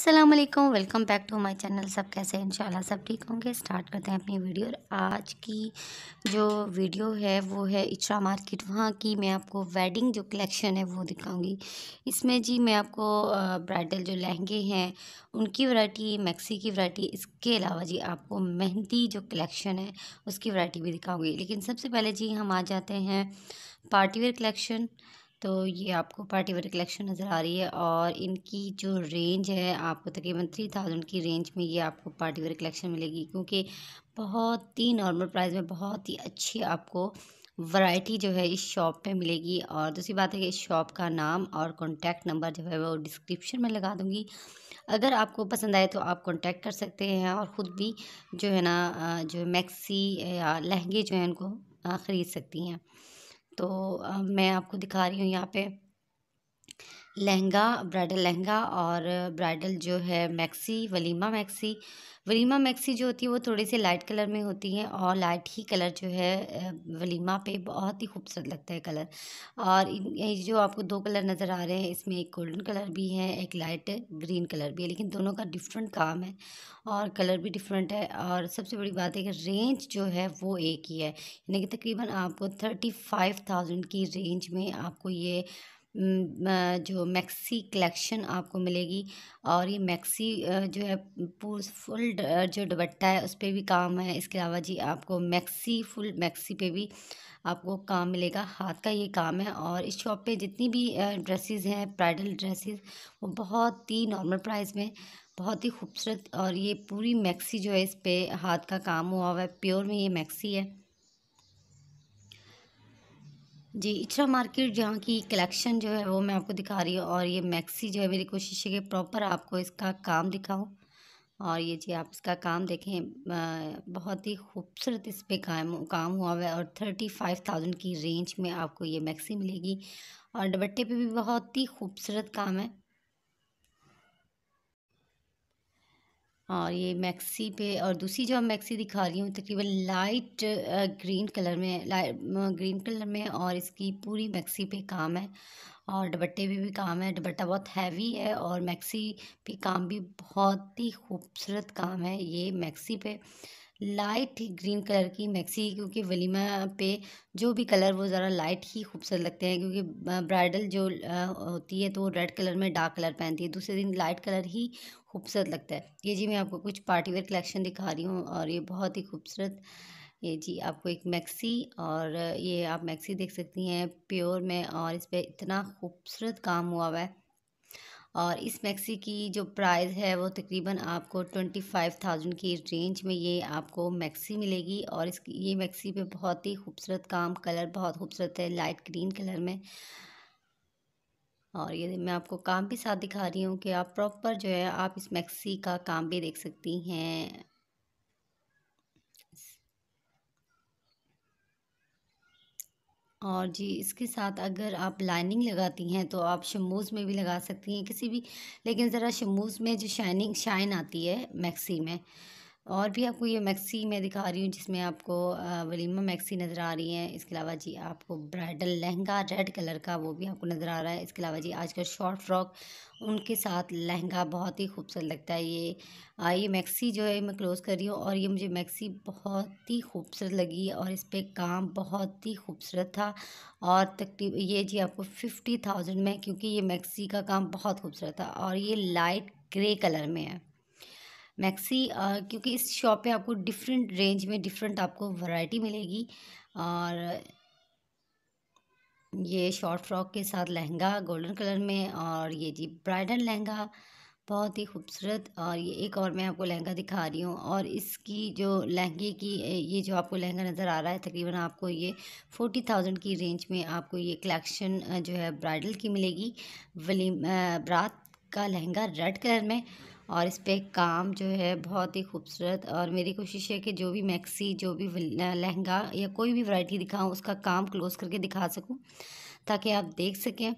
Aslam welcome back to my channel सब कैसे हैं इंशाल्लाह सब ठीक होंगे स्टार्ट करते हैं अपनी वीडियो और आज की जो वीडियो है वो है इचरा मार्केट वहाँ की मैं आपको वेडिंग जो कलेक्शन है वो दिखाऊंगी इसमें जी मैं आपको ब्राइडल जो लहंगे हैं उनकी वरायटी मैक्सी की वरायटी इसके अलावा जी आपको मेहंदी जो कलेक्शन है उसकी वरायटी भी दिखाऊँगी लेकिन सबसे पहले जी हम आ जाते हैं पार्टीवेयर कलेक्शन तो ये आपको पार्टी वेयर कलेक्शन नज़र आ रही है और इनकी जो रेंज है आपको तकरीबन थ्री थाउजेंड की रेंज में ये आपको पार्टी वेयर कलेक्शन मिलेगी क्योंकि बहुत ही नॉर्मल प्राइस में बहुत ही अच्छी आपको वैरायटी जो है इस शॉप पे मिलेगी और दूसरी बात है कि इस शॉप का नाम और कॉन्टैक्ट नंबर जो है वो डिस्क्रिप्शन में लगा दूँगी अगर आपको पसंद आए तो आप कॉन्टैक्ट कर सकते हैं और ख़ुद भी जो है ना जो मैक्सी या लहंगे जो हैं उनको ख़रीद सकती हैं तो मैं आपको दिखा रही हूँ यहाँ पे लहंगा ब्राइडल लहंगा और ब्राइडल जो है मैक्सी वलीमा मैक्सी वलीमा मैक्सी जो होती है वो थोड़े से लाइट कलर में होती है और लाइट ही कलर जो है वलीमा पे बहुत ही खूबसूरत लगता है कलर और जो आपको दो कलर नज़र आ रहे हैं इसमें एक गोल्डन कलर भी है एक लाइट ग्रीन कलर भी है लेकिन दोनों का डिफरेंट काम है और कलर भी डिफरेंट है और सबसे बड़ी बात है कि रेंज जो है वो एक ही है यानी कि तकरीबन आपको थर्टी फाइव थाउजेंड की रेंज में आपको ये जो मैक्सी कलेक्शन आपको मिलेगी और ये मैक्सी जो है फुल जो दुबट्टा है उस पर भी काम है इसके अलावा जी आपको मैक्सी फुल मैक्सी पे भी आपको काम मिलेगा हाथ का ये काम है और इस शॉप पे जितनी भी ड्रेसेस हैं ब्राइडल ड्रेसेस वो बहुत ही नॉर्मल प्राइस में बहुत ही खूबसूरत और ये पूरी मैक्सी जो है इस पर हाथ का काम हुआ हुआ है प्योर में ये मैक्सी है जी इचरा मार्केट जहाँ की कलेक्शन जो है वो मैं आपको दिखा रही हूँ और ये मैक्सी जो है मेरी कोशिश है कि प्रॉपर आपको इसका काम दिखाऊँ और ये जी आप इसका काम देखें बहुत ही खूबसूरत इस पर काम काम हुआ हुआ है और थर्टी फाइव थाउजेंड की रेंज में आपको ये मैक्सी मिलेगी और दुपट्टे पे भी बहुत ही खूबसूरत काम है और ये मैक्सी पे और दूसरी जो मैक्सी दिखा रही हूँ तकरीबन लाइट ग्रीन कलर में लाइट ग्रीन कलर में और इसकी पूरी मैक्सी पे काम है और दुपट्टे पर भी, भी काम है दुपट्टा बहुत हैवी है और मैक्सी पे काम भी बहुत ही खूबसूरत काम है ये मैक्सी पे लाइट ग्रीन कलर की मैक्सी क्योंकि वलीमा पे जो भी कलर वो ज़रा लाइट ही खूबसूरत लगते हैं क्योंकि ब्राइडल जो होती है तो वो रेड कलर में डार्क कलर पहनती है दूसरे दिन लाइट कलर ही खूबसूरत लगता है ये जी मैं आपको कुछ पार्टी वेयर कलेक्शन दिखा रही हूँ और ये बहुत ही खूबसूरत ये जी आपको एक मैक्सी और ये आप मैक्सी देख सकती हैं प्योर में और इस पर इतना खूबसूरत काम हुआ हुआ है और इस मैक्सी की जो प्राइस है वो तकरीबन आपको ट्वेंटी फाइव थाउजेंड की रेंज में ये आपको मैक्सी मिलेगी और इस ये मैक्सी पे बहुत ही खूबसूरत काम कलर बहुत खूबसूरत है लाइट ग्रीन कलर में और ये मैं आपको काम भी साथ दिखा रही हूँ कि आप प्रॉपर जो है आप इस मैक्सी का काम भी देख सकती हैं और जी इसके साथ अगर आप लाइनिंग लगाती हैं तो आप शमूज़ में भी लगा सकती हैं किसी भी लेकिन ज़रा शमूज़ में जो शाइनिंग शाइन आती है मैक्सी में और भी आपको ये मैक्सी मैं दिखा रही हूँ जिसमें आपको वलीमा मैक्सी नज़र आ रही है इसके अलावा जी आपको ब्राइडल लहंगा रेड कलर का वो भी आपको नज़र आ रहा है इसके अलावा जी आजकल शॉर्ट फ्रॉक उनके साथ लहंगा बहुत ही खूबसूरत लगता है ये आ, ये मैक्सी जो है मैं क्लोज़ कर रही हूँ और ये मुझे मैक्सी बहुत ही खूबसूरत लगी और इस पर काम बहुत ही खूबसूरत था और तकरीब ये जी आपको फिफ्टी थाउजेंड में क्योंकि ये मैक्सी का काम बहुत खूबसूरत था और ये लाइट ग्रे कलर में है मैक्सी क्योंकि इस शॉप पे आपको डिफरेंट रेंज में डिफरेंट आपको वैरायटी मिलेगी और ये शॉर्ट फ्रॉक के साथ लहंगा गोल्डन कलर में और ये जी ब्राइडल लहंगा बहुत ही खूबसूरत और ये एक और मैं आपको लहंगा दिखा रही हूँ और इसकी जो लहंगे की ये जो आपको लहंगा नज़र आ रहा है तकरीबन आपको ये फोर्टी थाउजेंड की रेंज में आपको ये कलेक्शन जो है ब्राइडल की मिलेगी वली ब्रात का लहंगा रेड कलर में और इस पर काम जो है बहुत ही खूबसूरत और मेरी कोशिश है कि जो भी मैक्सी जो भी लहंगा या कोई भी वैरायटी दिखाऊँ उसका काम क्लोज़ करके दिखा सकूँ ताकि आप देख सकें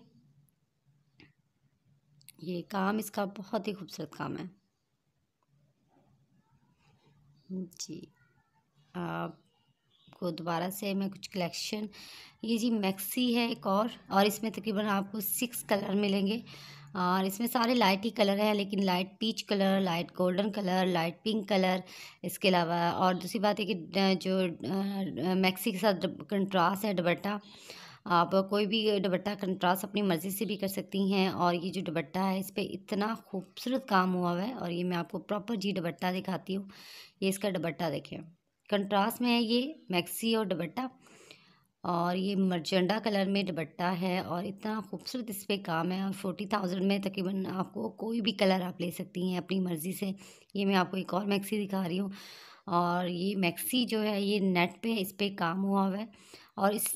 ये काम इसका बहुत ही खूबसूरत काम है जी आप आपको दोबारा से मैं कुछ कलेक्शन ये जी मैक्सी है एक और और इसमें तकरीबन आपको सिक्स कलर मिलेंगे और इसमें सारे लाइट ही कलर हैं लेकिन light peach colour light golden colour light pink colour इसके अलावा और दूसरी बात है कि जो मैक्सी के साथ कंट्रास्ट है दुपट्टा आप कोई भी दुपट्टा कंट्रास्ट अपनी मर्ज़ी से भी कर सकती हैं और ये जो दुपट्टा है इस पर इतना खूबसूरत काम हुआ हुआ है और ये मैं आपको प्रॉपर जी दुपट्टा दिखाती हूँ ये इसका दुपट्टा देखें कंट्रास्ट में है ये मैक्सी और दुपट्टा और ये मर्जेंडा कलर में दुबट्टा है और इतना खूबसूरत इस पर काम है और फोर्टी थाउजेंड में तकरीबन आपको कोई भी कलर आप ले सकती हैं अपनी मर्ज़ी से ये मैं आपको एक और मैक्सी दिखा रही हूँ और ये मैक्सी जो है ये नेट पे इस पर काम हुआ हुआ है और इस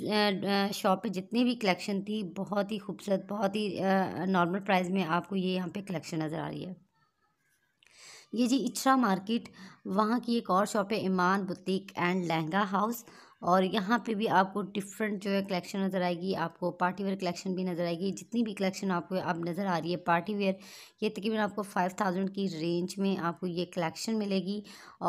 शॉप पे जितनी भी कलेक्शन थी बहुत ही खूबसूरत बहुत ही नॉर्मल प्राइस में आपको ये यहाँ पे कलेक्शन नज़र आ रही है ये जी इच्छा मार्केट वहाँ की एक और शॉप है Iman boutique and lehenga house और यहाँ पे भी आपको डिफरेंट जो है कलेक्शन नज़र आएगी आपको पार्टी वेयर कलेक्शन भी नज़र आएगी जितनी भी कलेक्शन आपको अब नज़र आ रही है पार्टी वेयर ये तकरीबन आपको फाइव थाउजेंड की रेंज में आपको ये कलेक्शन मिलेगी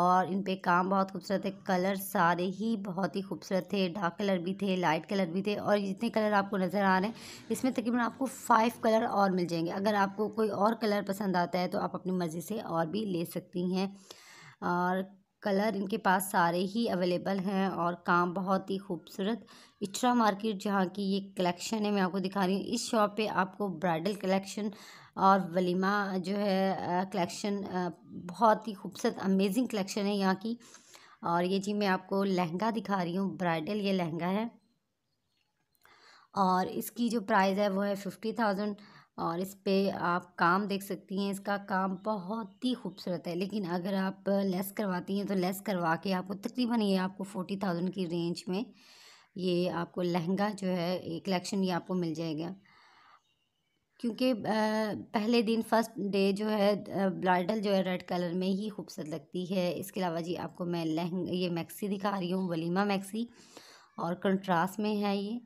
और इन पे काम बहुत खूबसूरत है कलर सारे ही बहुत ही खूबसूरत थे डार्क कलर भी थे लाइट कलर भी थे और जितने कलर आपको नज़र आ रहे हैं इसमें तकरीबन आपको फ़ाइव कलर और मिल जाएंगे अगर आपको कोई और कलर पसंद आता है तो आप अपनी मर्ज़ी से और भी ले सकती हैं और कलर इनके पास सारे ही अवेलेबल हैं और काम बहुत ही खूबसूरत इचरा मार्केट जहाँ की ये कलेक्शन है मैं आपको दिखा रही हूँ इस शॉप पे आपको ब्राइडल कलेक्शन और वलीमा जो है कलेक्शन बहुत ही खूबसूरत अमेजिंग कलेक्शन है यहाँ की और ये जी मैं आपको लहंगा दिखा रही हूँ ब्राइडल ये लहंगा है और इसकी जो प्राइस है वो है फिफ्टी थाउजेंड और इस पर आप काम देख सकती हैं इसका काम बहुत ही खूबसूरत है लेकिन अगर आप लेस करवाती हैं तो लेस करवा के आपको तकरीबन ये आपको फ़ोर्टी थाउजेंड की रेंज में ये आपको लहंगा जो है कलेक्शन ये आपको मिल जाएगा क्योंकि पहले दिन फर्स्ट डे जो है ब्राइडल जो है रेड कलर में ही खूबसूरत लगती है इसके अलावा जी आपको मैं लहंगा ये मैक्सी दिखा रही हूँ वलीमा मैक्सी और कंट्रास्ट में है ये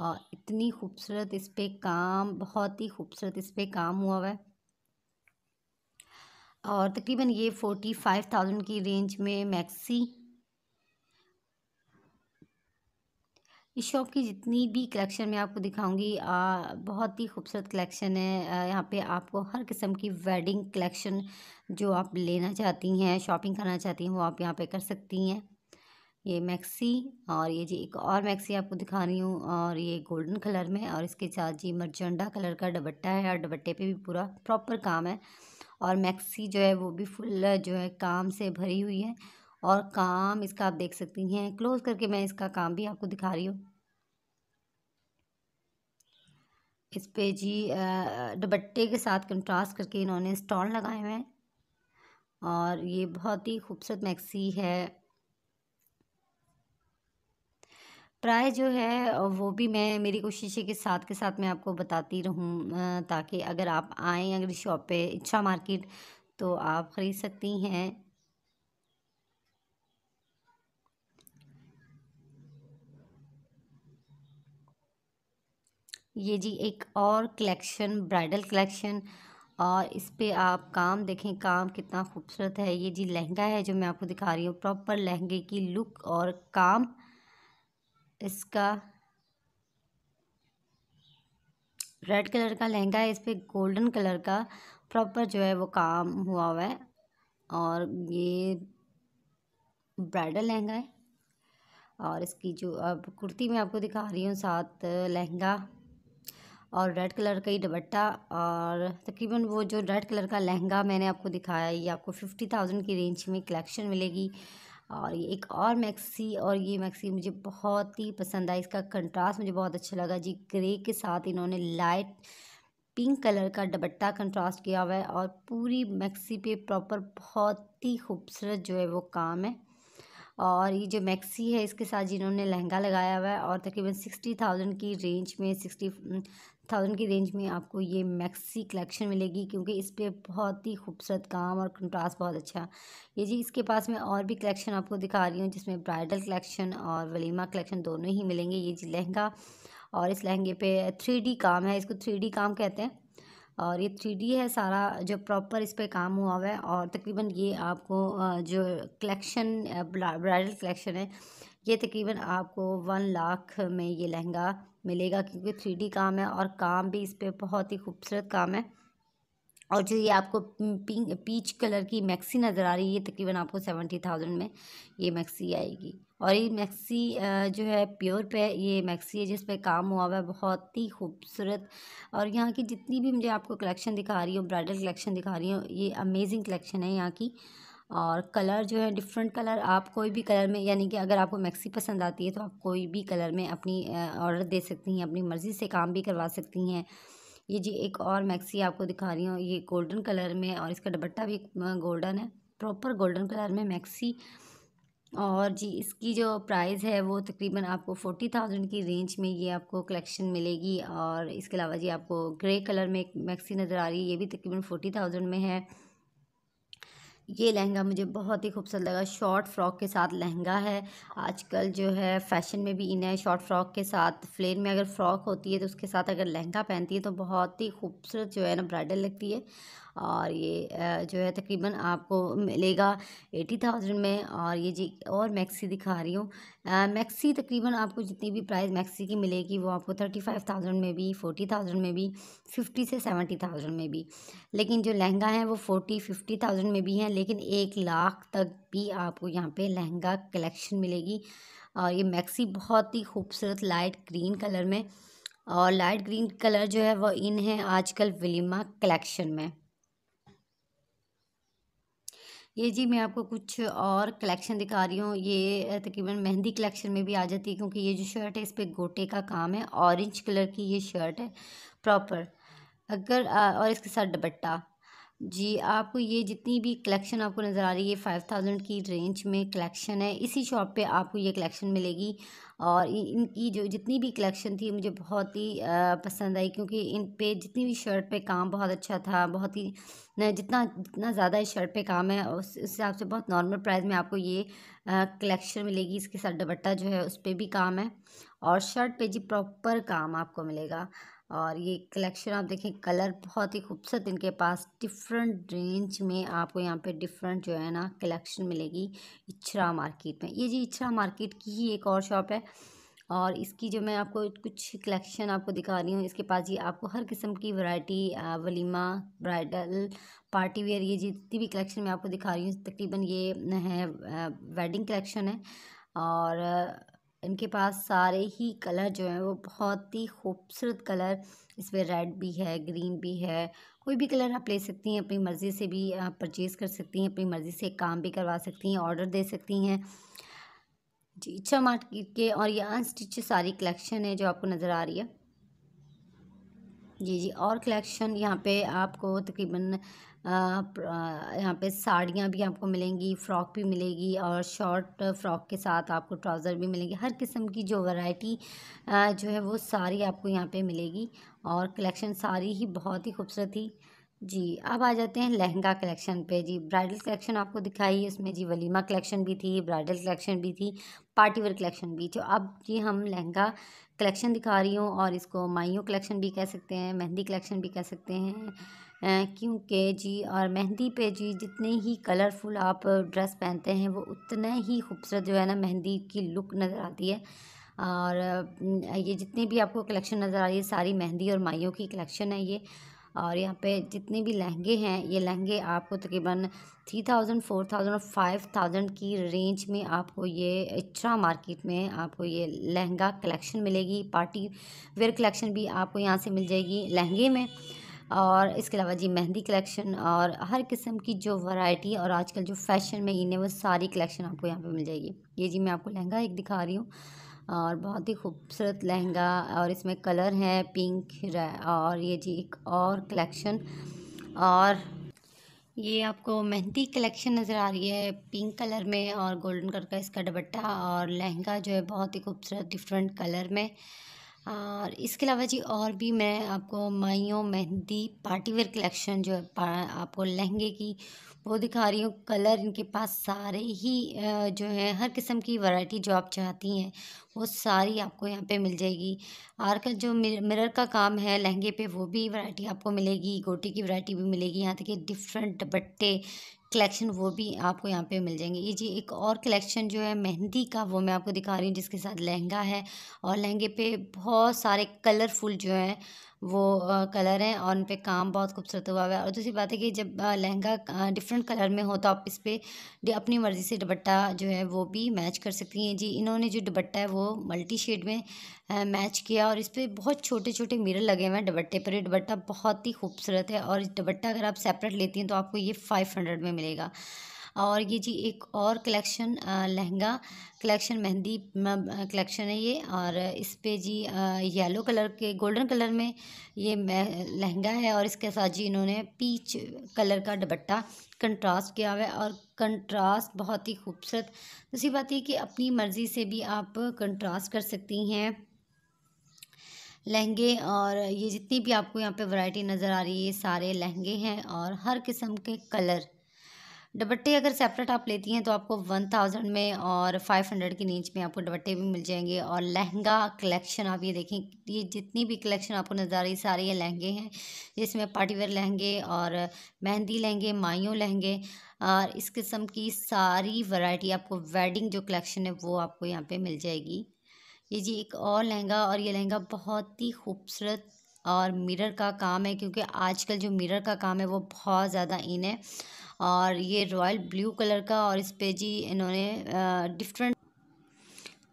और हाँ, इतनी खूबसूरत इस पर काम बहुत ही खूबसूरत इस पर काम हुआ हुआ है और तकरीबन ये फ़ोर्टी फाइव थाउजेंड की रेंज में मैक्सी इस शॉप की जितनी भी कलेक्शन मैं आपको दिखाऊंगी बहुत ही खूबसूरत कलेक्शन है यहाँ पे आपको हर किस्म की वेडिंग कलेक्शन जो आप लेना चाहती हैं शॉपिंग करना चाहती हैं वो आप यहाँ पे कर सकती हैं ये मैक्सी और ये जी एक और मैक्सी आपको दिखा रही हूँ और ये गोल्डन कलर में और इसके साथ जी मरजंडा कलर का दबट्टा है और दबट्टे पे भी पूरा प्रॉपर काम है और मैक्सी जो है वो भी फुल जो है काम से भरी हुई है और काम इसका आप देख सकती हैं क्लोज करके मैं इसका काम भी आपको दिखा रही हूँ इस पे जी दबट्टे के साथ कंट्रास्ट करके इन्होंने स्टॉल लगाए हुए हैं और ये बहुत ही खूबसूरत मैक्सी है प्राय जो है वो भी मैं मेरी कोशिश है कि साथ के साथ मैं आपको बताती रहूँ ताकि अगर आप आएँ अगर शॉप पे इच्छा मार्केट तो आप ख़रीद सकती हैं ये जी एक और कलेक्शन ब्राइडल कलेक्शन और इस पर आप काम देखें काम कितना खूबसूरत है ये जी लहंगा है जो मैं आपको दिखा रही हूँ प्रॉपर लहंगे की लुक और काम इसका रेड कलर का लहंगा है इस पर गोल्डन कलर का प्रॉपर जो है वो काम हुआ हुआ है और ये ब्राइडल लहंगा है और इसकी जो अब कुर्ती मैं आपको दिखा रही हूँ साथ लहंगा और रेड कलर का ही दुपट्टा और तकरीबन वो जो रेड कलर का लहंगा मैंने आपको दिखाया ये आपको फिफ्टी थाउजेंड की रेंज में कलेक्शन मिलेगी और ये एक और मैक्सी और ये मैक्सी मुझे बहुत ही पसंद आई इसका कंट्रास्ट मुझे बहुत अच्छा लगा जी ग्रे के साथ इन्होंने लाइट पिंक कलर का दबट्टा कंट्रास्ट किया हुआ है और पूरी मैक्सी पे प्रॉपर बहुत ही खूबसूरत जो है वो काम है और ये जो मैक्सी है इसके साथ जिन्होंने लहंगा लगाया हुआ है और तकरीबन सिक्सटी थाउजेंड की रेंज में सिक्सटी थाउजेंड की रेंज में आपको ये मैक्सी कलेक्शन मिलेगी क्योंकि इस पर बहुत ही खूबसूरत काम और कंट्रास्ट बहुत अच्छा ये जी इसके पास मैं और भी कलेक्शन आपको दिखा रही हूँ जिसमें ब्राइडल कलेक्शन और वलीमा कलेक्शन दोनों ही मिलेंगे ये जी लहंगा और इस लहंगे पे थ्री काम है इसको थ्री काम कहते हैं और ये थ्री है सारा जो प्रॉपर इस पर काम हुआ हुआ है और तकरीबन ये आपको जो कलेक्शन ब्राइडल कलेक्शन है ये तकरीबन आपको वन लाख में ये लहंगा मिलेगा क्योंकि थ्री काम है और काम भी इस पर बहुत ही खूबसूरत काम है और जो ये आपको पिंक पीच कलर की मैक्सी नज़र आ रही है तकरीबन आपको सेवेंटी थाउजेंड में ये मैक्सी आएगी और ये मैक्सी जो है प्योर पे ये मैक्सी है जिस पे काम हुआ हुआ है बहुत ही खूबसूरत और यहाँ की जितनी भी मुझे आपको कलेक्शन दिखा रही हूँ ब्राइडल कलेक्शन दिखा रही हूँ ये अमेजिंग कलेक्शन है यहाँ की और कलर जो है डिफरेंट कलर आप कोई भी कलर में यानी कि अगर आपको मैक्सी पसंद आती है तो आप कोई भी कलर में अपनी ऑर्डर दे सकती हैं अपनी मर्ज़ी से काम भी करवा सकती हैं ये जी एक और मैक्सी आपको दिखा रही हूँ ये गोल्डन कलर में और इसका दुपट्टा भी गोल्डन है प्रॉपर गोल्डन कलर में मैक्सी और जी इसकी जो प्राइस है वो तकरीबन आपको फोर्टी थाउजेंड की रेंज में ये आपको कलेक्शन मिलेगी और इसके अलावा जी आपको ग्रे कलर में एक मैक्सी नज़र आ रही है ये भी तकरीबन फोर्टी थाउजेंड में है ये लहंगा मुझे बहुत ही खूबसूरत लगा शॉर्ट फ्रॉक के साथ लहंगा है आजकल जो है फैशन में भी इन है शॉर्ट फ्रॉक के साथ फ्लेन में अगर फ्रॉक होती है तो उसके साथ अगर लहंगा पहनती है तो बहुत ही खूबसूरत जो है ना ब्राइडल लगती है और ये जो है तकरीबन आपको मिलेगा एटी थाउजेंड में और ये जी और मैक्सी दिखा रही हूँ मैक्सी तकरीबन आपको जितनी भी प्राइस मैक्सी की मिलेगी वो आपको थर्टी फाइव थाउजेंड में भी फोर्टी थाउजेंड में भी फिफ्टी से सेवेंटी थाउजेंड में भी लेकिन जो लहंगा है वो फोर्टी फिफ्टी थाउजेंड में भी हैं लेकिन एक लाख तक भी आपको यहाँ पर लहंगा कलेक्शन मिलेगी और ये मैक्सी बहुत ही खूबसूरत लाइट ग्रीन कलर में और लाइट ग्रीन कलर जो है वो इन है आजकल विलिमा कलेक्शन में ये जी मैं आपको कुछ और कलेक्शन दिखा रही हूँ ये तकरीबन मेहंदी कलेक्शन में भी आ जाती है क्योंकि ये जो शर्ट है इस पर गोटे का काम है ऑरेंज कलर की ये शर्ट है प्रॉपर अगर और इसके साथ दुपट्टा जी आपको ये जितनी भी कलेक्शन आपको नज़र आ रही है फाइव थाउजेंड की रेंज में कलेक्शन है इसी शॉप पे आपको ये कलेक्शन मिलेगी और इनकी जो जितनी भी कलेक्शन थी मुझे बहुत ही पसंद आई क्योंकि इन पे जितनी भी शर्ट पे काम बहुत अच्छा था बहुत ही जितना जितना ज़्यादा इस शर्ट पे काम है उस हिसाब से बहुत नॉर्मल प्राइस में आपको ये कलेक्शन मिलेगी इसके साथ दुपट्टा जो है उस पर भी काम है और शर्ट पर जी प्रॉपर काम आपको मिलेगा और ये कलेक्शन आप देखें कलर बहुत ही खूबसूरत इनके पास डिफरेंट रेंज में आपको यहाँ पे डिफरेंट जो है ना कलेक्शन मिलेगी इच्छरा मार्केट में ये जी इच्छरा मार्केट की ही एक और शॉप है और इसकी जो मैं आपको कुछ कलेक्शन आपको दिखा रही हूँ इसके पास ये आपको हर किस्म की वैरायटी वलीमा ब्राइडल पार्टी वेयर ये जितनी भी कलेक्शन मैं आपको दिखा रही हूँ तकरीबन ये है वेडिंग कलेक्शन है और इनके पास सारे ही कलर जो हैं वो बहुत ही खूबसूरत कलर इसमें रेड भी है ग्रीन भी है कोई भी कलर आप ले सकती हैं अपनी मर्ज़ी से भी आप परचेज़ कर सकती हैं अपनी मर्ज़ी से काम भी करवा सकती हैं ऑर्डर दे सकती हैं जी इच्छा मार्केट के और ये अनस्टिच सारी कलेक्शन है जो आपको नज़र आ रही है जी जी और कलेक्शन यहाँ पे आपको तकरीबन यहाँ पे साड़ियाँ भी आपको मिलेंगी फ़्रॉक भी मिलेगी और शॉर्ट फ़्रॉक के साथ आपको ट्राउज़र भी मिलेंगी हर किस्म की जो वैरायटी जो है वो सारी आपको यहाँ पे मिलेगी और कलेक्शन सारी ही बहुत ही खूबसूरत थी जी अब आ जाते हैं लहंगा कलेक्शन पे जी ब्राइडल कलेक्शन आपको दिखाई उसमें जी वलीमा कलेक्शन भी थी ब्राइडल कलेक्शन भी थी पार्टी वेयर कलेक्शन भी जो तो अब जी हम लहंगा कलेक्शन दिखा रही हूँ और इसको माइयों कलेक्शन भी कह सकते हैं मेहंदी कलेक्शन भी कह सकते हैं क्योंकि जी और मेहंदी पे जी जितने ही कलरफुल आप ड्रेस पहनते हैं वो उतने ही खूबसूरत जो है ना मेहंदी की लुक नज़र आती है और ये जितने भी आपको कलेक्शन नज़र आ रही है सारी मेहंदी और माइयों की कलेक्शन है ये और यहाँ पे जितने भी लहंगे हैं ये लहंगे आपको तकरीबन थ्री थाउजेंड फोर थाउजेंड और फाइव थाउजेंड की रेंज में आपको ये इचरा मार्केट में आपको ये लहंगा कलेक्शन मिलेगी पार्टी वेयर कलेक्शन भी आपको यहाँ से मिल जाएगी लहंगे में और इसके अलावा जी मेहंदी कलेक्शन और हर किस्म की जो वैरायटी और आजकल जो फैशन में इन है वो सारी कलेक्शन आपको यहाँ पे मिल जाएगी ये जी मैं आपको लहंगा एक दिखा रही हूँ और बहुत ही खूबसूरत लहंगा और इसमें कलर है पिंक और ये जी एक और कलेक्शन और ये आपको मेहंदी कलेक्शन नज़र आ रही है पिंक कलर में और गोल्डन कलर का इसका दुपट्टा और लहंगा जो है बहुत ही खूबसूरत डिफरेंट कलर में और इसके अलावा जी और भी मैं आपको माइयों मेहंदी पार्टी वेयर कलेक्शन जो है आपको लहंगे की वो दिखा रही हूँ कलर इनके पास सारे ही जो है हर किस्म की वैरायटी जो आप चाहती हैं वो सारी आपको यहाँ पे मिल जाएगी आर का जो मिरर का काम है लहंगे पे वो भी वैरायटी आपको मिलेगी गोटी की वैरायटी भी मिलेगी यहाँ तक कि डिफरेंट बट्टे कलेक्शन वो भी आपको यहाँ पे मिल जाएंगे ये जी एक और कलेक्शन जो है मेहंदी का वो मैं आपको दिखा रही हूँ जिसके साथ लहंगा है और लहंगे पे बहुत सारे कलरफुल जो हैं वो कलर हैं और उन पर काम बहुत खूबसूरत हुआ हुआ है और दूसरी बात है कि जब लहंगा डिफरेंट कलर में हो तो आप इस पर अपनी मर्ज़ी से दुपट्टा जो है वो भी मैच कर सकती हैं जी इन्होंने जो दुपट्टा है वो मल्टी शेड में मैच किया और इस पर बहुत छोटे छोटे मिरर लगे हुए हैं दुपट्टे पर ये दुपट्टा बहुत ही खूबसूरत है और इस दुपट्टा अगर आप सेपरेट लेती हैं तो आपको ये फाइव हंड्रेड में मिलेगा और ये जी एक और कलेक्शन लहंगा कलेक्शन मेहंदी कलेक्शन है ये और इस पे जी येलो कलर के गोल्डन कलर में ये लहंगा है और इसके साथ जी इन्होंने पीच कलर का दुपट्टा कंट्रास्ट किया हुआ है और कंट्रास्ट बहुत ही खूबसूरत दूसरी बात ये कि अपनी मर्ज़ी से भी आप कंट्रास्ट कर सकती हैं लहंगे और ये जितनी भी आपको यहाँ पे वैरायटी नज़र आ रही है ये सारे लहंगे हैं और हर किस्म के कलर दुपट्टे अगर सेपरेट आप लेती हैं तो आपको वन थाउजेंड में और फाइव हंड्रेड के नीच में आपको दुपट्टे भी मिल जाएंगे और लहंगा कलेक्शन आप ये देखें ये जितनी भी कलेक्शन आपको नज़र आ रही सारे ये लहंगे हैं जिसमें पार्टीवेयर लहंगे और मेहंदी लहंगे माइयों लहंगे और इस किस्म की सारी वैरायटी आपको वेडिंग जो कलेक्शन है वो आपको यहाँ पर मिल जाएगी ये जी एक और लहंगा और ये लहंगा बहुत ही खूबसूरत और मिरर का काम है क्योंकि आजकल जो मिरर का काम है वो बहुत ज़्यादा इन है और ये रॉयल ब्लू कलर का और इस पर जी इन्होंने डिफरेंट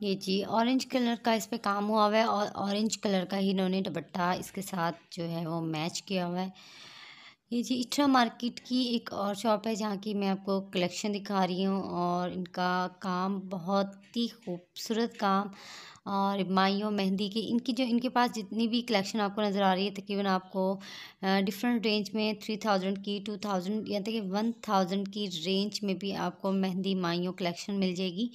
ये जी ऑरेंज कलर का इस पर काम हुआ हुआ है और ऑरेंज कलर का ही इन्होंने दुपट्टा इसके साथ जो है वो मैच किया हुआ है ये जी इटरा मार्केट की एक और शॉप है जहाँ की मैं आपको कलेक्शन दिखा रही हूँ और इनका काम बहुत ही खूबसूरत काम और माइयों मेहंदी की इनकी जो इनके पास जितनी भी कलेक्शन आपको नज़र आ रही है तकरीबन आपको डिफरेंट रेंज में थ्री थाउजेंड की टू थाउजेंड या तक वन थाउजेंड की रेंज में भी आपको मेहंदी माइयों कलेक्शन मिल जाएगी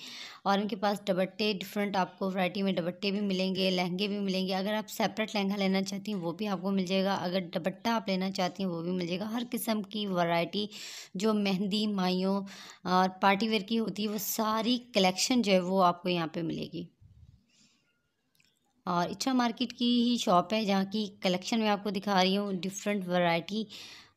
और इनके पास दबट्टे डिफरेंट आपको वैरायटी में दबट्टे भी मिलेंगे लहंगे भी मिलेंगे अगर आप सेपरेट लहंगा लेना चाहती हैं वो भी आपको मिल जाएगा अगर दबट्टा आप लेना चाहती हैं वो भी मिल जाएगा हर किस्म की वैरायटी जो मेहंदी माइयों और पार्टी वेयर की होती है वो सारी कलेक्शन जो है वो आपको यहाँ पर मिलेगी और इच्छा मार्केट की ही शॉप है जहाँ की कलेक्शन मैं आपको दिखा रही हूँ डिफरेंट वैरायटी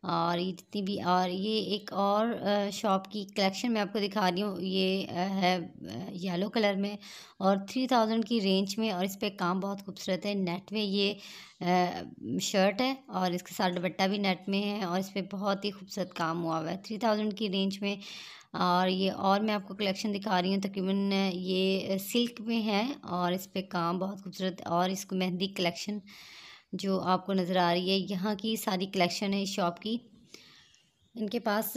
और ये जितनी भी और ये एक और शॉप की कलेक्शन मैं आपको दिखा रही हूँ ये है येलो कलर में और थ्री थाउजेंड की रेंज में और इस पर काम बहुत खूबसूरत है नेट में ये शर्ट है और इसके साथ दुपट्टा भी नेट में है और इस पर बहुत ही खूबसूरत काम हुआ हुआ है थ्री थाउजेंड की रेंज में और ये और मैं आपको कलेक्शन दिखा रही हूँ तकरीबन ये सिल्क में है और इस पर काम बहुत खूबसूरत और इसको मेहंदी कलेक्शन जो आपको नज़र आ रही है यहाँ की सारी कलेक्शन है इस शॉप की इनके पास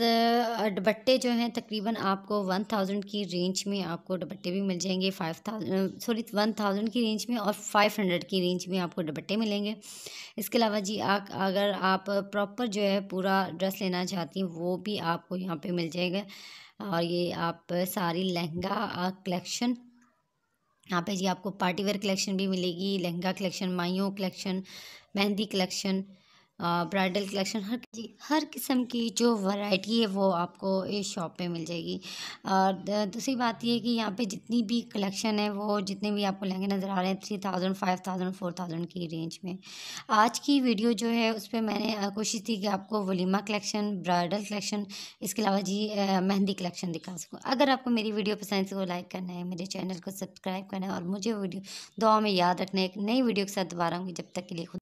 दुपट्टे जो हैं तकरीबन आपको वन थाउजेंड की रेंज में आपको दुपट्टे भी मिल जाएंगे five thousand sorry one thousand की रेंज में और फाइव हंड्रेड की रेंज में आपको दुपट्टे मिलेंगे इसके अलावा जी आ, अगर आप प्रॉपर जो है पूरा ड्रेस लेना चाहती हैं वो भी आपको यहाँ पे मिल जाएगा और ये आप सारी लहंगा कलेक्शन यहाँ पे जी आपको पार्टी वेयर कलेक्शन भी मिलेगी लहंगा कलेक्शन माइयों कलेक्शन मेहंदी कलेक्शन ब्राइडल कलेक्शन हर हर किस्म की जो वैरायटी है वो आपको इस शॉप पे मिल जाएगी और दूसरी बात ये है कि यहाँ पे जितनी भी कलेक्शन है वो जितने भी आपको लहंगे नज़र आ रहे हैं three thousand five thousand four thousand की रेंज में आज की वीडियो जो है उस पर मैंने कोशिश की कि आपको वलीमा कलेक्शन ब्राइडल कलेक्शन इसके अलावा जी मेहंदी कलेक्शन दिखा सकूँ अगर आपको मेरी वीडियो पसंद है तो लाइक करना है मेरे चैनल को सब्सक्राइब करना है और मुझे वीडियो दुआ में याद रखना है एक नई वीडियो के साथ दोबारा होंगी जब तक के लिए